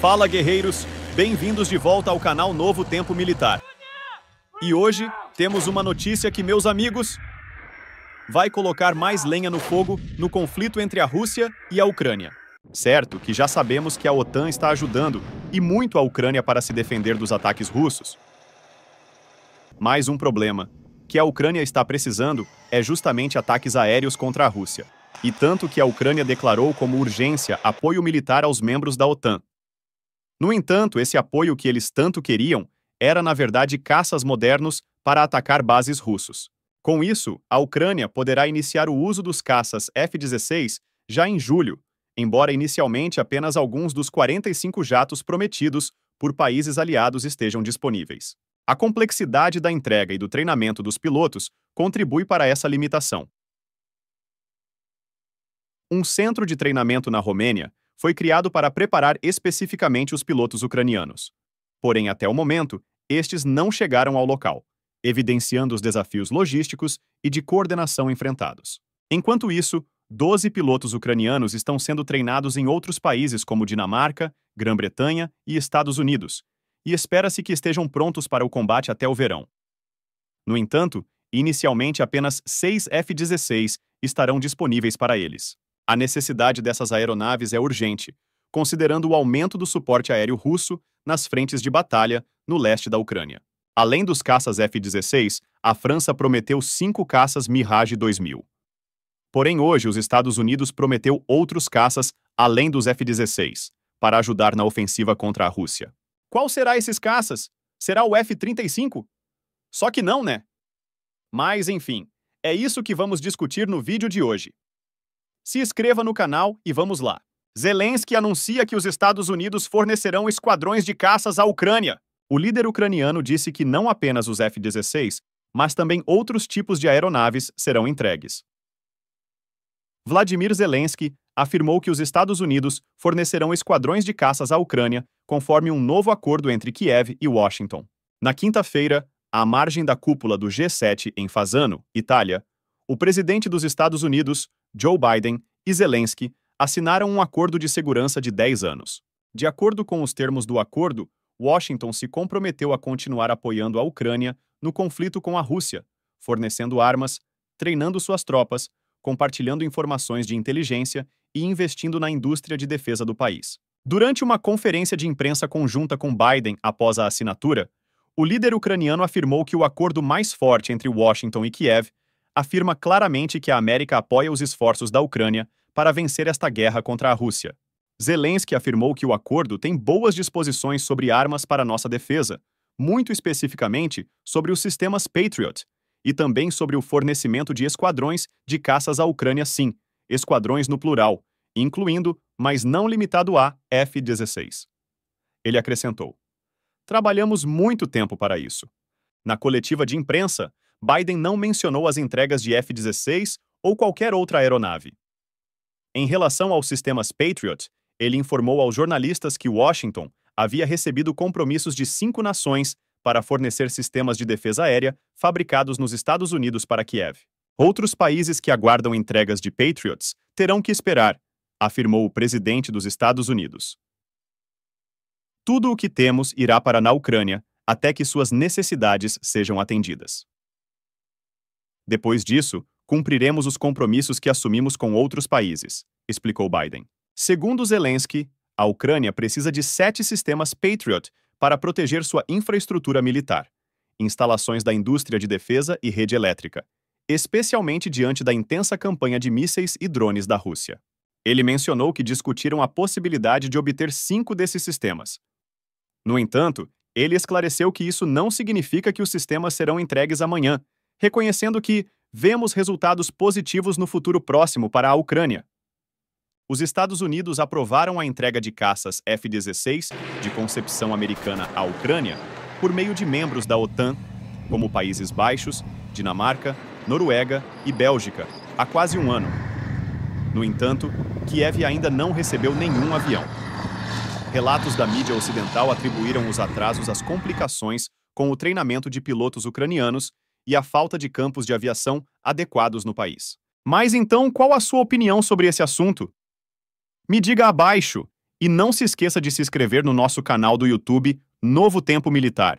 Fala, guerreiros! Bem-vindos de volta ao canal Novo Tempo Militar. E hoje temos uma notícia que, meus amigos, vai colocar mais lenha no fogo no conflito entre a Rússia e a Ucrânia. Certo que já sabemos que a OTAN está ajudando e muito a Ucrânia para se defender dos ataques russos. Mais um problema que a Ucrânia está precisando é justamente ataques aéreos contra a Rússia. E tanto que a Ucrânia declarou como urgência apoio militar aos membros da OTAN. No entanto, esse apoio que eles tanto queriam era, na verdade, caças modernos para atacar bases russos. Com isso, a Ucrânia poderá iniciar o uso dos caças F-16 já em julho, embora inicialmente apenas alguns dos 45 jatos prometidos por países aliados estejam disponíveis. A complexidade da entrega e do treinamento dos pilotos contribui para essa limitação. Um centro de treinamento na Romênia foi criado para preparar especificamente os pilotos ucranianos. Porém, até o momento, estes não chegaram ao local, evidenciando os desafios logísticos e de coordenação enfrentados. Enquanto isso, 12 pilotos ucranianos estão sendo treinados em outros países como Dinamarca, Grã-Bretanha e Estados Unidos, e espera-se que estejam prontos para o combate até o verão. No entanto, inicialmente apenas seis F-16 estarão disponíveis para eles. A necessidade dessas aeronaves é urgente, considerando o aumento do suporte aéreo russo nas frentes de batalha no leste da Ucrânia. Além dos caças F-16, a França prometeu cinco caças Mirage 2000. Porém, hoje, os Estados Unidos prometeu outros caças além dos F-16, para ajudar na ofensiva contra a Rússia. Qual será esses caças? Será o F-35? Só que não, né? Mas, enfim, é isso que vamos discutir no vídeo de hoje. Se inscreva no canal e vamos lá. Zelensky anuncia que os Estados Unidos fornecerão esquadrões de caças à Ucrânia. O líder ucraniano disse que não apenas os F-16, mas também outros tipos de aeronaves serão entregues. Vladimir Zelensky afirmou que os Estados Unidos fornecerão esquadrões de caças à Ucrânia, conforme um novo acordo entre Kiev e Washington. Na quinta-feira, à margem da cúpula do G7 em Fasano, Itália, o presidente dos Estados Unidos, Joe Biden e Zelensky assinaram um acordo de segurança de 10 anos. De acordo com os termos do acordo, Washington se comprometeu a continuar apoiando a Ucrânia no conflito com a Rússia, fornecendo armas, treinando suas tropas, compartilhando informações de inteligência e investindo na indústria de defesa do país. Durante uma conferência de imprensa conjunta com Biden após a assinatura, o líder ucraniano afirmou que o acordo mais forte entre Washington e Kiev afirma claramente que a América apoia os esforços da Ucrânia para vencer esta guerra contra a Rússia. Zelensky afirmou que o acordo tem boas disposições sobre armas para nossa defesa, muito especificamente sobre os sistemas Patriot, e também sobre o fornecimento de esquadrões de caças à Ucrânia, sim, esquadrões no plural, incluindo, mas não limitado a, F-16. Ele acrescentou: Trabalhamos muito tempo para isso. Na coletiva de imprensa, Biden não mencionou as entregas de F-16 ou qualquer outra aeronave. Em relação aos sistemas Patriot, ele informou aos jornalistas que Washington havia recebido compromissos de cinco nações para fornecer sistemas de defesa aérea fabricados nos Estados Unidos para Kiev. Outros países que aguardam entregas de Patriots terão que esperar, afirmou o presidente dos Estados Unidos. Tudo o que temos irá para na Ucrânia até que suas necessidades sejam atendidas. Depois disso, cumpriremos os compromissos que assumimos com outros países, explicou Biden. Segundo Zelensky, a Ucrânia precisa de sete sistemas Patriot para proteger sua infraestrutura militar, instalações da indústria de defesa e rede elétrica, especialmente diante da intensa campanha de mísseis e drones da Rússia. Ele mencionou que discutiram a possibilidade de obter cinco desses sistemas. No entanto, ele esclareceu que isso não significa que os sistemas serão entregues amanhã, reconhecendo que vemos resultados positivos no futuro próximo para a Ucrânia. Os Estados Unidos aprovaram a entrega de caças F-16 de concepção americana à Ucrânia por meio de membros da OTAN, como Países Baixos, Dinamarca, Noruega e Bélgica, há quase um ano. No entanto, Kiev ainda não recebeu nenhum avião. Relatos da mídia ocidental atribuíram os atrasos às complicações com o treinamento de pilotos ucranianos e a falta de campos de aviação adequados no país. Mas então, qual a sua opinião sobre esse assunto? Me diga abaixo e não se esqueça de se inscrever no nosso canal do YouTube Novo Tempo Militar.